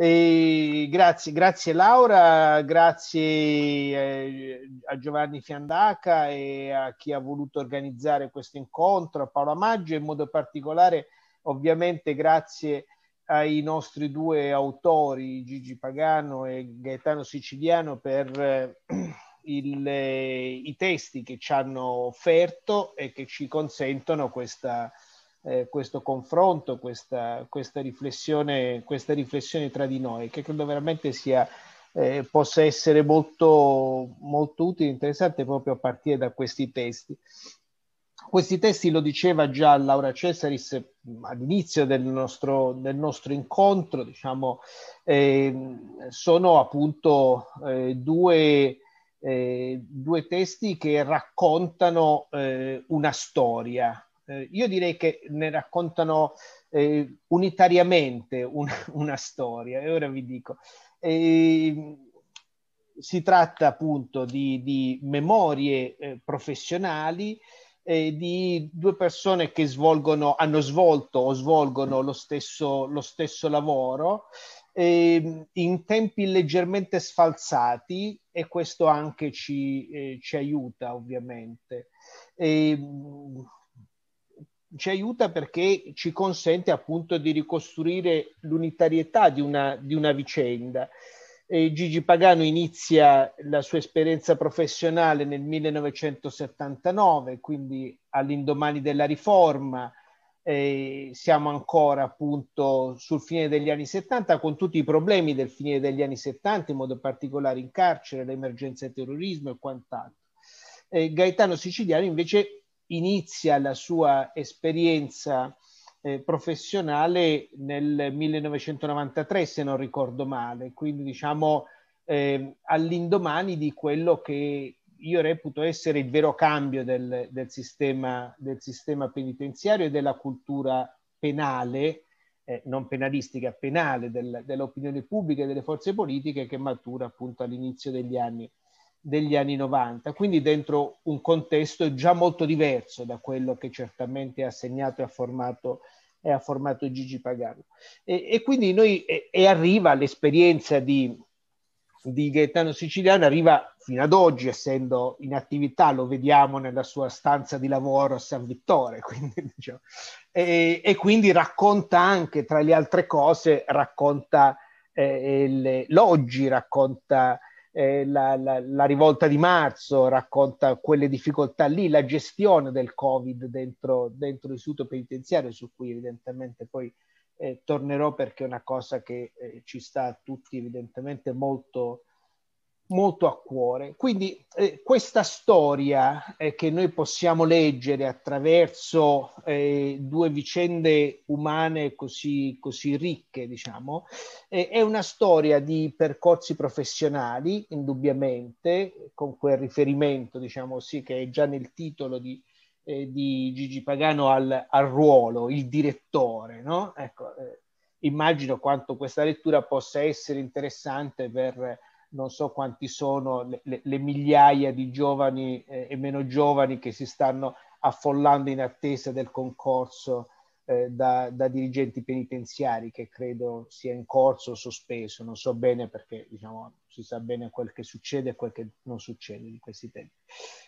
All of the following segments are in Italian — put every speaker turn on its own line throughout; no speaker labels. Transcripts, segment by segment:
E grazie, grazie Laura, grazie eh, a Giovanni Fiandaca e a chi ha voluto organizzare questo incontro, a Paola Maggio, in modo particolare ovviamente grazie ai nostri due autori, Gigi Pagano e Gaetano Siciliano, per eh, il, eh, i testi che ci hanno offerto e che ci consentono questa eh, questo confronto, questa, questa, riflessione, questa riflessione tra di noi, che credo veramente sia, eh, possa essere molto, molto utile e interessante proprio a partire da questi testi. Questi testi lo diceva già Laura Cesaris mm, all'inizio del nostro, del nostro incontro, diciamo, eh, sono appunto eh, due, eh, due testi che raccontano eh, una storia, eh, io direi che ne raccontano eh, unitariamente un, una storia e ora vi dico. Eh, si tratta appunto di, di memorie eh, professionali eh, di due persone che svolgono, hanno svolto o svolgono lo stesso, lo stesso lavoro ehm, in tempi leggermente sfalsati e questo anche ci, eh, ci aiuta ovviamente. E, ehm, ci aiuta perché ci consente appunto di ricostruire l'unitarietà di una, di una vicenda. E Gigi Pagano inizia la sua esperienza professionale nel 1979, quindi all'indomani della riforma, eh, siamo ancora appunto sul fine degli anni 70 con tutti i problemi del fine degli anni 70, in modo particolare in carcere, l'emergenza terrorismo e quant'altro. Eh, Gaetano Siciliano invece inizia la sua esperienza eh, professionale nel 1993, se non ricordo male, quindi diciamo eh, all'indomani di quello che io reputo essere il vero cambio del, del, sistema, del sistema, penitenziario e della cultura penale, eh, non penalistica, penale del, dell'opinione pubblica e delle forze politiche che matura appunto all'inizio degli anni degli anni 90, quindi dentro un contesto già molto diverso da quello che certamente ha segnato e ha formato, e ha formato Gigi Pagano. E, e quindi noi, e, e arriva l'esperienza di, di Gaetano Siciliano arriva fino ad oggi, essendo in attività, lo vediamo nella sua stanza di lavoro a San Vittore, quindi, diciamo, e, e, quindi racconta anche, tra le altre cose, racconta eh, l'oggi, racconta eh, la, la, la, rivolta di marzo racconta quelle difficoltà lì, la gestione del Covid dentro, dentro l'istituto penitenziario, su cui evidentemente poi eh, tornerò perché è una cosa che eh, ci sta a tutti evidentemente molto, molto a cuore. Quindi eh, questa storia eh, che noi possiamo leggere attraverso eh, due vicende umane così, così ricche, diciamo, eh, è una storia di percorsi professionali, indubbiamente, con quel riferimento, diciamo sì, che è già nel titolo di, eh, di Gigi Pagano al, al, ruolo, il direttore, no? Ecco, eh, immagino quanto questa lettura possa essere interessante per non so quanti sono le, le, le migliaia di giovani eh, e meno giovani che si stanno affollando in attesa del concorso eh, da, da, dirigenti penitenziari che credo sia in corso o sospeso, non so bene perché diciamo, si sa bene quel che succede e quel che non succede in questi tempi.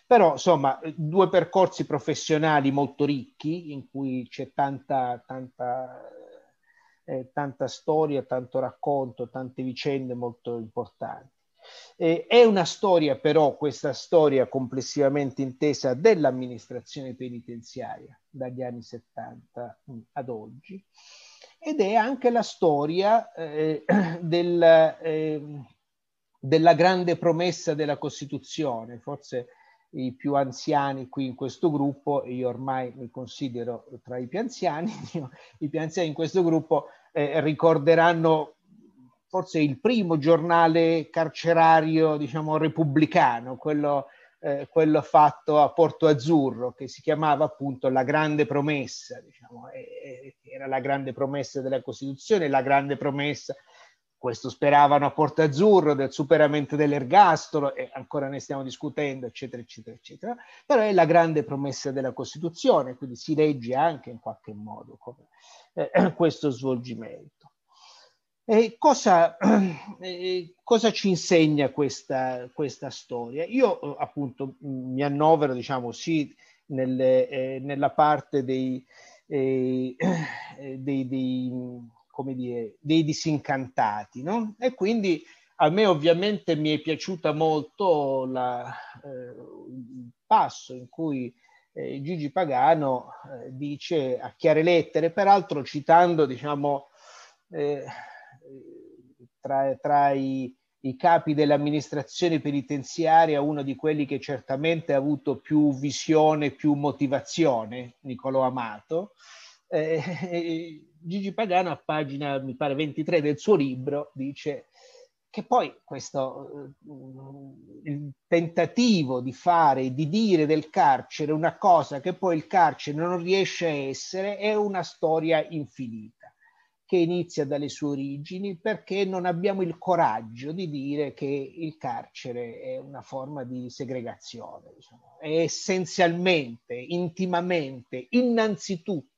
Però insomma due percorsi professionali molto ricchi in cui c'è tanta, tanta eh, tanta storia, tanto racconto, tante vicende molto importanti. Eh, è una storia però, questa storia complessivamente intesa dell'amministrazione penitenziaria dagli anni 70 mm, ad oggi, ed è anche la storia eh, del, eh, della grande promessa della Costituzione, forse i più anziani qui in questo gruppo, e io ormai mi considero tra i più anziani, io, i più anziani in questo gruppo eh, ricorderanno forse il primo giornale carcerario, diciamo, repubblicano, quello, eh, quello fatto a Porto Azzurro, che si chiamava appunto La Grande Promessa, diciamo, e, era la grande promessa della Costituzione, la grande promessa questo speravano a Porta Azzurro del superamento dell'ergastolo e ancora ne stiamo discutendo, eccetera, eccetera, eccetera. Però è la grande promessa della Costituzione, quindi si legge anche in qualche modo come, eh, questo svolgimento. E cosa, eh, cosa ci insegna questa, questa storia? Io appunto mi annovero, diciamo, sì, nelle, eh, nella parte dei, eh, eh, dei, dei come dire, dei disincantati. No? E quindi a me ovviamente mi è piaciuta molto la, eh, il passo in cui eh, Gigi Pagano eh, dice a chiare lettere, peraltro citando diciamo, eh, tra, tra i, i, capi dell'amministrazione penitenziaria uno di quelli che certamente ha avuto più visione, più motivazione, Niccolò Amato, eh, Gigi Pagano a pagina, mi pare, 23 del suo libro dice che poi questo eh, il tentativo di fare, di dire del carcere una cosa che poi il carcere non riesce a essere è una storia infinita che inizia dalle sue origini perché non abbiamo il coraggio di dire che il carcere è una forma di segregazione, diciamo. è essenzialmente, intimamente, innanzitutto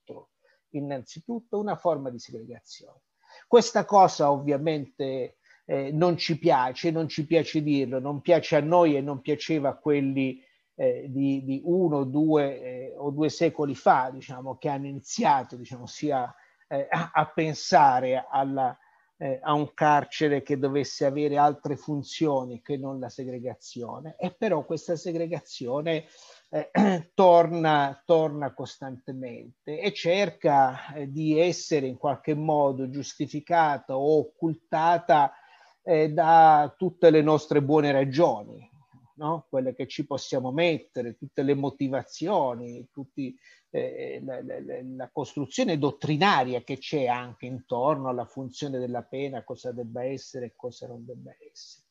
innanzitutto una forma di segregazione. Questa cosa ovviamente eh, non ci piace, non ci piace dirlo, non piace a noi e non piaceva a quelli eh, di, di, uno due, eh, o due secoli fa, diciamo, che hanno iniziato diciamo, sia, eh, a, a, pensare alla, eh, a un carcere che dovesse avere altre funzioni che non la segregazione. E però questa segregazione eh, torna, torna, costantemente e cerca eh, di essere in qualche modo giustificata o occultata eh, da tutte le nostre buone ragioni, no? quelle che ci possiamo mettere, tutte le motivazioni, tutti, eh, la, la, la costruzione dottrinaria che c'è anche intorno alla funzione della pena, cosa debba essere e cosa non debba essere.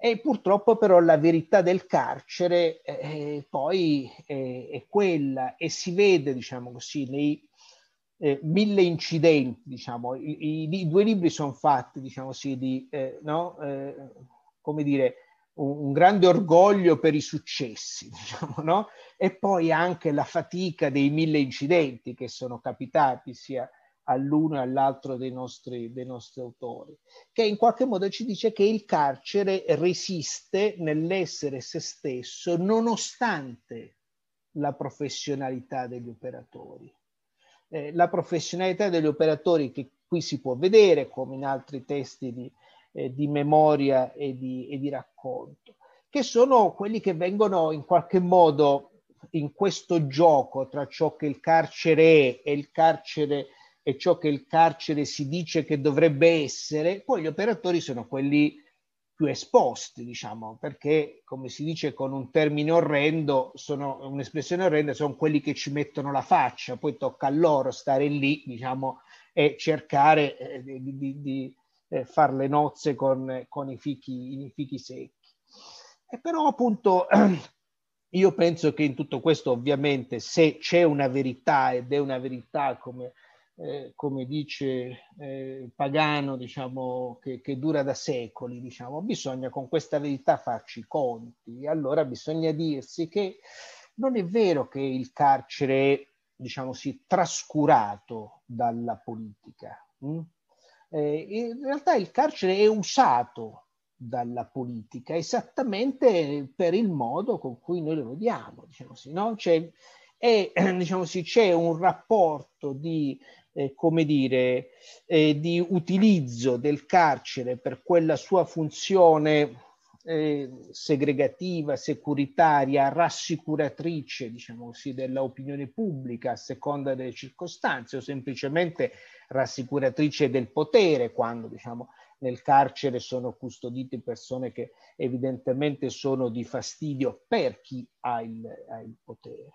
E purtroppo però la verità del carcere eh, eh, poi eh, è quella e si vede, diciamo così, nei eh, mille incidenti, diciamo, I, i, i, due libri sono fatti, diciamo così, di, eh, no? Eh, come dire, un, un, grande orgoglio per i successi, diciamo, no? E poi anche la fatica dei mille incidenti che sono capitati sia all'uno e all'altro dei nostri, dei nostri autori, che in qualche modo ci dice che il carcere resiste nell'essere se stesso nonostante la professionalità degli operatori. Eh, la professionalità degli operatori che qui si può vedere come in altri testi di, eh, di memoria e di, e di racconto, che sono quelli che vengono in qualche modo in questo gioco tra ciò che il carcere è e il carcere e ciò che il carcere si dice che dovrebbe essere, poi gli operatori sono quelli più esposti, diciamo, perché come si dice con un termine orrendo, sono un'espressione orrenda, sono quelli che ci mettono la faccia, poi tocca a loro stare lì, diciamo, e cercare eh, di, di, di eh, fare le nozze con, con i, fichi, i, fichi, secchi. E però appunto io penso che in tutto questo ovviamente se c'è una verità ed è una verità come eh, come dice eh, Pagano, diciamo, che, che, dura da secoli, diciamo, bisogna con questa verità farci i conti. Allora bisogna dirsi che non è vero che il carcere diciamo, si è trascurato dalla politica. Hm? Eh, in realtà il carcere è usato dalla politica esattamente per il modo con cui noi lo vediamo. Diciamo sì, no? C'è, è, diciamo sì, c'è un rapporto di eh, come dire, eh, di utilizzo del carcere per quella sua funzione eh, segregativa, securitaria, rassicuratrice, diciamo così, dell'opinione pubblica a seconda delle circostanze o semplicemente rassicuratrice del potere quando, diciamo, nel carcere sono custodite persone che evidentemente sono di fastidio per chi ha il, ha il potere.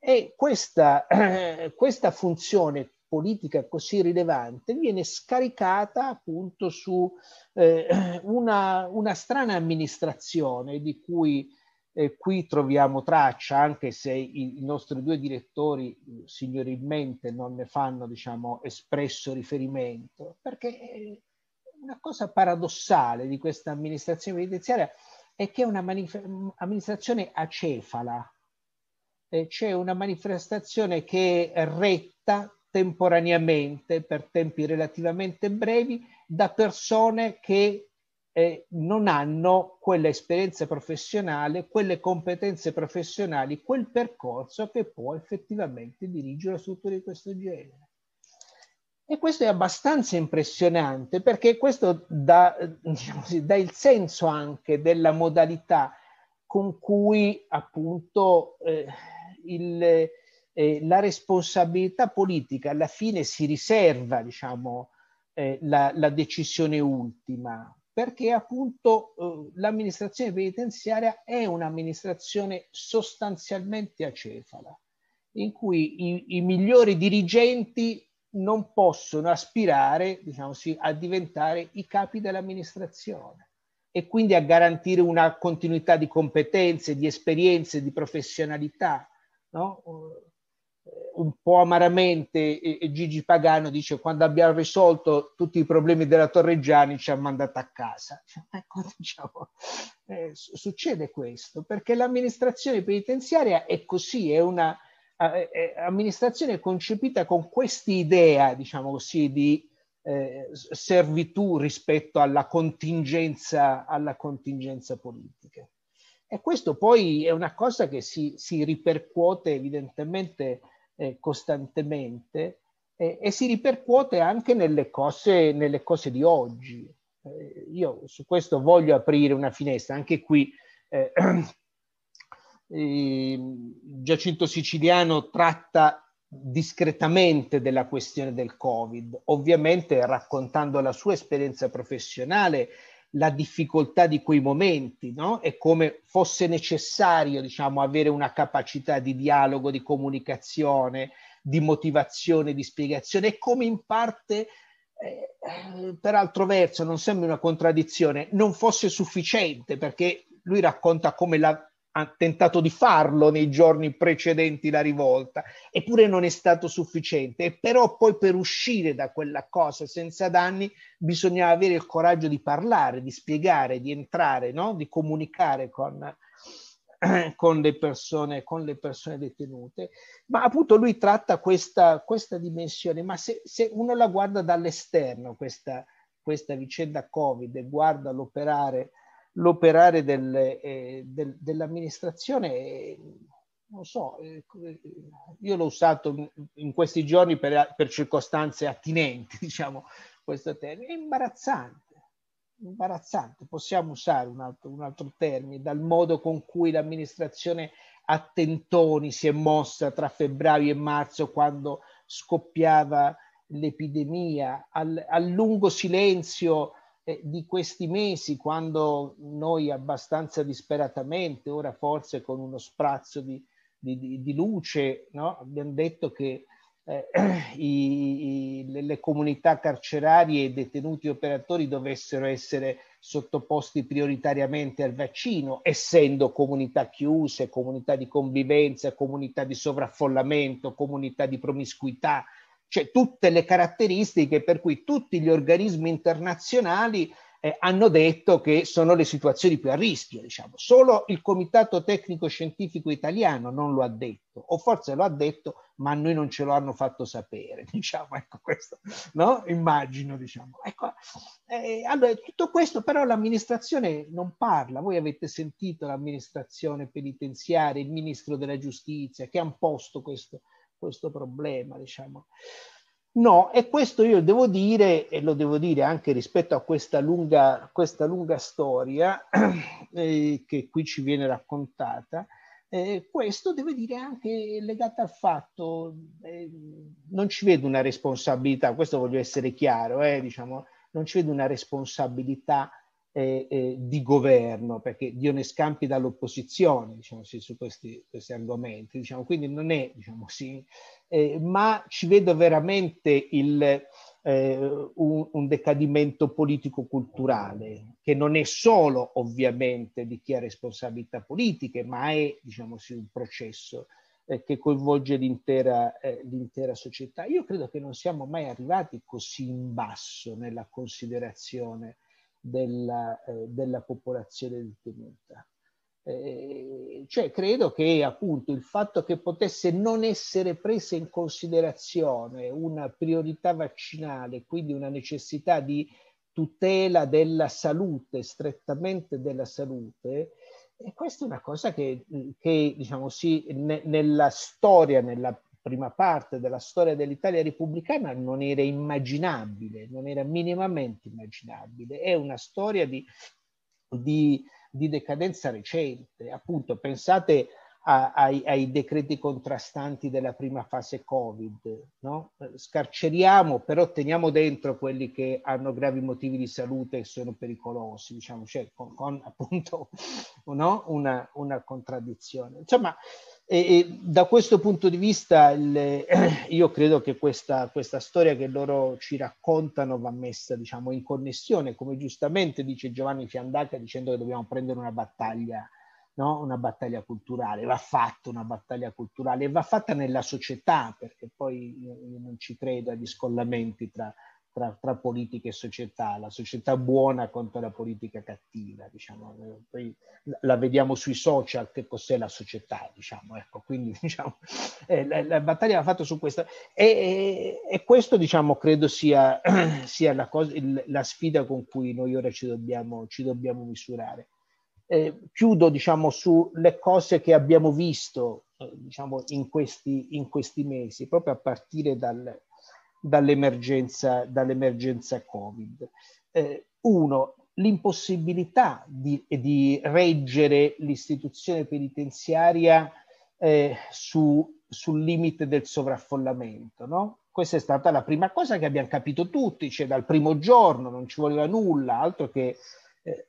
E questa, questa funzione politica così rilevante viene scaricata appunto su eh, una, una, strana amministrazione di cui eh, qui troviamo traccia, anche se i, i, nostri due direttori eh, signorilmente non ne fanno diciamo, espresso riferimento, perché eh, una cosa paradossale di questa amministrazione penitenziaria è che è un'amministrazione acefala, eh, c'è una manifestazione che è retta temporaneamente, per tempi relativamente brevi, da persone che eh, non hanno quella esperienza professionale, quelle competenze professionali, quel percorso che può effettivamente dirigere una struttura di questo genere. E questo è abbastanza impressionante perché questo dà, diciamo così, dà il senso anche della modalità con cui appunto eh, il, eh, la responsabilità politica alla fine si riserva diciamo, eh, la, la, decisione ultima, perché appunto eh, l'amministrazione penitenziaria è un'amministrazione sostanzialmente acefala, in cui i, i migliori dirigenti non possono aspirare diciamo sì, a diventare i capi dell'amministrazione e quindi a garantire una continuità di competenze, di esperienze, di professionalità. No? Eh, un po' amaramente Gigi Pagano dice quando abbiamo risolto tutti i problemi della Torreggiani ci ha mandato a casa. Cioè, ecco, diciamo, eh, succede questo perché l'amministrazione penitenziaria è così, è un'amministrazione eh, concepita con quest'idea, diciamo così, di eh, servitù rispetto alla contingenza, alla contingenza politica. E questo poi è una cosa che si, si ripercuote evidentemente eh, costantemente eh, e si ripercuote anche nelle cose, nelle cose di oggi. Eh, io su questo voglio aprire una finestra, anche qui eh, Giacinto Siciliano tratta discretamente della questione del Covid, ovviamente raccontando la sua esperienza professionale la difficoltà di quei momenti, no? E come fosse necessario, diciamo, avere una capacità di dialogo, di comunicazione, di motivazione, di spiegazione, e come in parte, eh, per altro verso, non sembra una contraddizione, non fosse sufficiente, perché lui racconta come la, ha tentato di farlo nei giorni precedenti la rivolta, eppure non è stato sufficiente. E però poi per uscire da quella cosa senza danni bisognava avere il coraggio di parlare, di spiegare, di entrare, no? di comunicare con, con le, persone, con le persone detenute, ma appunto lui tratta questa, questa dimensione, ma se, se, uno la guarda dall'esterno, questa, questa vicenda Covid, e guarda l'operare l'operare del, eh, del, dell'amministrazione, eh, non so, eh, io l'ho usato in, questi giorni per, per, circostanze attinenti, diciamo, questo termine, è imbarazzante, imbarazzante, possiamo usare un altro, un altro termine, dal modo con cui l'amministrazione a tentoni si è mossa tra febbraio e marzo quando scoppiava l'epidemia, al, al lungo silenzio eh, di questi mesi quando noi abbastanza disperatamente, ora forse con uno sprazzo di, di, di luce, no? abbiamo detto che eh, i, i, le comunità carcerarie e i detenuti operatori dovessero essere sottoposti prioritariamente al vaccino, essendo comunità chiuse, comunità di convivenza, comunità di sovraffollamento, comunità di promiscuità, cioè tutte le caratteristiche per cui tutti gli organismi internazionali eh, hanno detto che sono le situazioni più a rischio, diciamo. Solo il Comitato Tecnico Scientifico Italiano non lo ha detto, o forse lo ha detto, ma noi non ce lo hanno fatto sapere, diciamo, ecco questo, no? Immagino, diciamo. Ecco, eh, allora, tutto questo però l'amministrazione non parla, voi avete sentito l'amministrazione penitenziaria, il Ministro della Giustizia, che hanno posto questo, questo problema, diciamo. No, e questo io devo dire, e lo devo dire anche rispetto a questa lunga, questa lunga storia eh, che qui ci viene raccontata, eh, questo deve dire anche legato al fatto, eh, non ci vedo una responsabilità, questo voglio essere chiaro, eh, diciamo, non ci vedo una responsabilità eh, di governo, perché Dio ne Scampi dall'opposizione diciamo, su questi, questi argomenti, diciamo, quindi non è, diciamo sì, eh, ma ci vedo veramente il, eh, un, un, decadimento politico-culturale, che non è solo ovviamente di chi ha responsabilità politiche, ma è diciamo sì, un processo eh, che coinvolge l'intera, eh, l'intera società. Io credo che non siamo mai arrivati così in basso nella considerazione della, eh, della popolazione detenuta. Eh, cioè credo che appunto il fatto che potesse non essere presa in considerazione una priorità vaccinale, quindi una necessità di tutela della salute, strettamente della salute, e questa è una cosa che, che diciamo sì, ne, nella storia, nella prima parte della storia dell'Italia repubblicana non era immaginabile, non era minimamente immaginabile. È una storia di, di, di decadenza recente. Appunto, pensate a, ai, ai, decreti contrastanti della prima fase Covid. No? Scarceriamo, però teniamo dentro quelli che hanno gravi motivi di salute e sono pericolosi, diciamo, cioè con, con appunto no? una, una contraddizione. Insomma, e, e da questo punto di vista il, io credo che questa, questa, storia che loro ci raccontano va messa diciamo, in connessione, come giustamente dice Giovanni Fiandaca dicendo che dobbiamo prendere una battaglia, no? una battaglia culturale, va fatta una battaglia culturale e va fatta nella società, perché poi io, io non ci credo agli scollamenti tra, tra, tra, politica e società, la società buona contro la politica cattiva, diciamo. Eh, poi la vediamo sui social che cos'è la società, diciamo, ecco, quindi diciamo, eh, la, la, battaglia va fatta su questa e, e, e, questo, diciamo, credo sia, sia la, cosa, il, la, sfida con cui noi ora ci dobbiamo, ci dobbiamo misurare. Eh, chiudo, diciamo, sulle cose che abbiamo visto, eh, diciamo, in questi, in questi mesi, proprio a partire dal, dall'emergenza, dall'emergenza Covid. Eh, uno, l'impossibilità di, di, reggere l'istituzione penitenziaria eh, su, sul limite del sovraffollamento. No? Questa è stata la prima cosa che abbiamo capito tutti, cioè dal primo giorno non ci voleva nulla, altro che eh,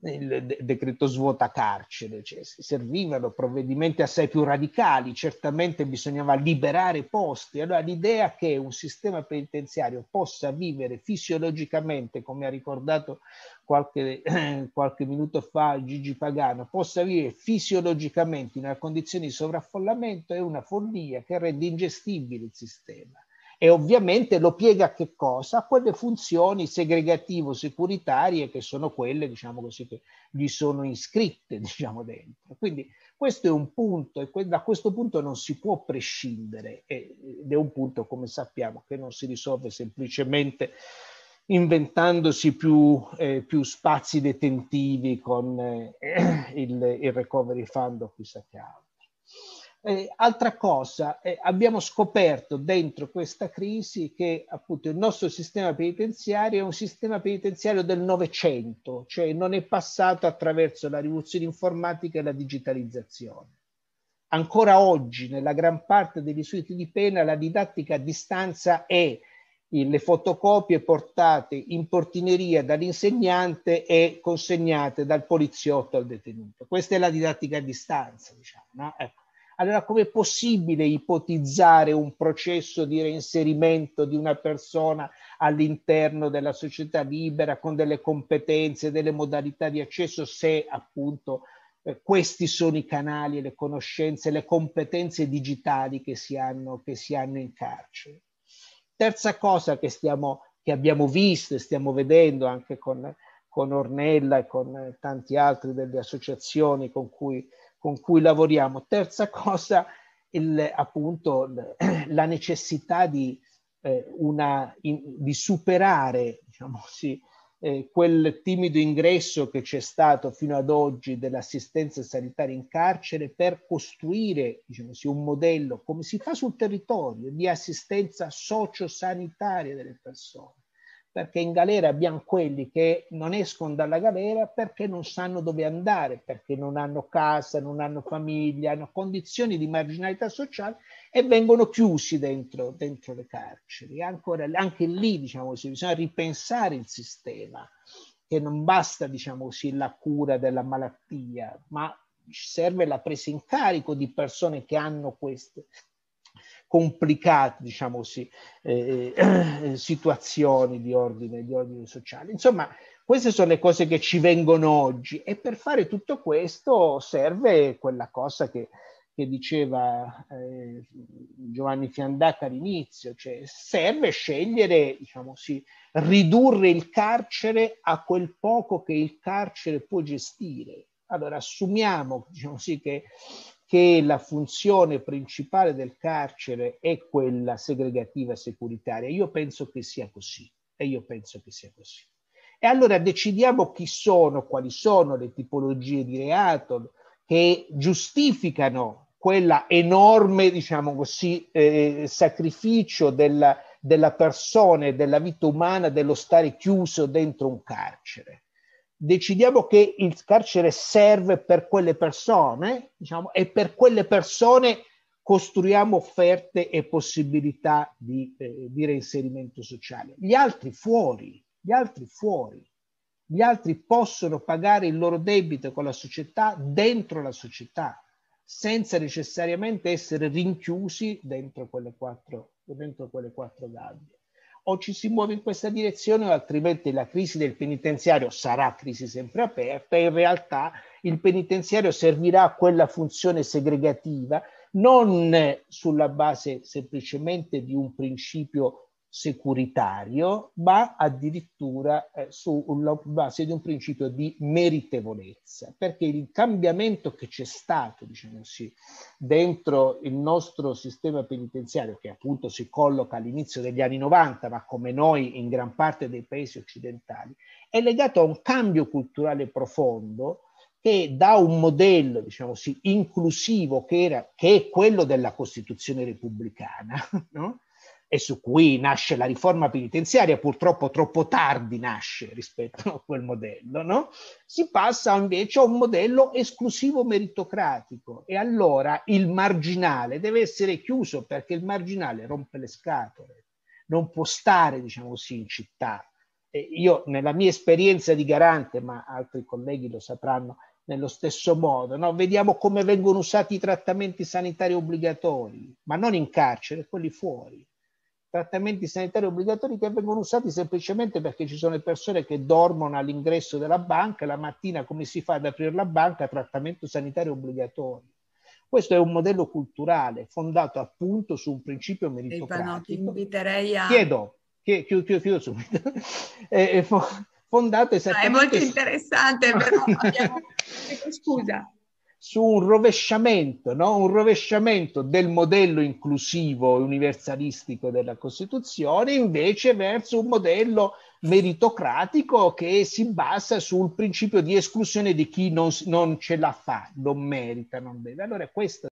il decreto svuota carcere, cioè, servivano provvedimenti assai più radicali, certamente bisognava liberare posti, allora l'idea che un sistema penitenziario possa vivere fisiologicamente, come ha ricordato qualche, eh, qualche minuto fa Gigi Pagano, possa vivere fisiologicamente in una condizione di sovraffollamento è una follia che rende ingestibile il sistema e ovviamente lo piega a che cosa? A quelle funzioni segregativo-securitarie che sono quelle, diciamo così, che gli sono iscritte, diciamo, dentro. Quindi questo è un punto e da questo punto non si può prescindere ed è un punto, come sappiamo, che non si risolve semplicemente inventandosi più, eh, più, spazi detentivi con eh, il, il recovery fund o chissà che altro. Eh, altra cosa, eh, abbiamo scoperto dentro questa crisi che appunto il nostro sistema penitenziario è un sistema penitenziario del Novecento, cioè non è passato attraverso la rivoluzione informatica e la digitalizzazione. Ancora oggi, nella gran parte degli istituti di pena, la didattica a distanza è le fotocopie portate in portineria dall'insegnante e consegnate dal poliziotto al detenuto. Questa è la didattica a distanza, diciamo. No? Ecco. Allora com'è possibile ipotizzare un processo di reinserimento di una persona all'interno della società libera con delle competenze, delle modalità di accesso se appunto eh, questi sono i canali, le conoscenze, le competenze digitali che si hanno, che si hanno in carcere. Terza cosa che, stiamo, che abbiamo visto e stiamo vedendo anche con, con Ornella e con tanti altri delle associazioni con cui con cui lavoriamo. Terza cosa, il, appunto, la necessità di, eh, una, in, di superare diciamo sì, eh, quel timido ingresso che c'è stato fino ad oggi dell'assistenza sanitaria in carcere per costruire diciamo sì, un modello, come si fa sul territorio, di assistenza sociosanitaria delle persone perché in galera abbiamo quelli che non escono dalla galera perché non sanno dove andare, perché non hanno casa, non hanno famiglia, hanno condizioni di marginalità sociale e vengono chiusi dentro, dentro le carceri. Ancora, anche lì, diciamo così, bisogna ripensare il sistema, che non basta, diciamo così, la cura della malattia, ma serve la presa in carico di persone che hanno queste complicate diciamo così, eh, eh, situazioni di ordine, di ordine sociale. Insomma, queste sono le cose che ci vengono oggi e per fare tutto questo serve quella cosa che, che diceva eh, Giovanni Fiandaca all'inizio, cioè serve scegliere, diciamo sì, ridurre il carcere a quel poco che il carcere può gestire. Allora assumiamo diciamo sì, che che la funzione principale del carcere è quella segregativa securitaria. Io penso che sia così e io penso che sia così. E allora decidiamo chi sono, quali sono le tipologie di reato che giustificano quella enorme, diciamo così, eh, sacrificio della, della persona e della vita umana dello stare chiuso dentro un carcere decidiamo che il carcere serve per quelle persone, diciamo, e per quelle persone costruiamo offerte e possibilità di, eh, di reinserimento sociale. Gli altri fuori, gli altri fuori, gli altri possono pagare il loro debito con la società dentro la società, senza necessariamente essere rinchiusi dentro quelle quattro, dentro quelle quattro gabbie o ci si muove in questa direzione o altrimenti la crisi del penitenziario sarà crisi sempre aperta e in realtà il penitenziario servirà a quella funzione segregativa non sulla base semplicemente di un principio securitario, ma addirittura eh, sulla base di un principio di meritevolezza, perché il cambiamento che c'è stato, diciamo così, dentro il nostro sistema penitenziario, che appunto si colloca all'inizio degli anni 90, ma come noi in gran parte dei paesi occidentali, è legato a un cambio culturale profondo che da un modello, diciamo così, inclusivo che, era, che è quello della Costituzione repubblicana, no? e su cui nasce la riforma penitenziaria, purtroppo troppo tardi nasce rispetto a quel modello, no? si passa invece a un modello esclusivo meritocratico e allora il marginale deve essere chiuso perché il marginale rompe le scatole, non può stare diciamo così in città. E io nella mia esperienza di garante, ma altri colleghi lo sapranno, nello stesso modo. No? Vediamo come vengono usati i trattamenti sanitari obbligatori, ma non in carcere, quelli fuori trattamenti sanitari obbligatori che vengono usati semplicemente perché ci sono persone che dormono all'ingresso della banca, la mattina come si fa ad aprire la banca, trattamento sanitario obbligatorio. Questo è un modello culturale fondato appunto su un principio meritocratico. A... Chiedo, chiedo, chiedo, chiedo subito. è, fondato esattamente... Ah, è molto interessante, però abbiamo... scusa su un rovesciamento, no? un rovesciamento del modello inclusivo e universalistico della Costituzione invece verso un modello meritocratico che si basa sul principio di esclusione di chi non, non ce la fa, non merita, non deve. Allora questo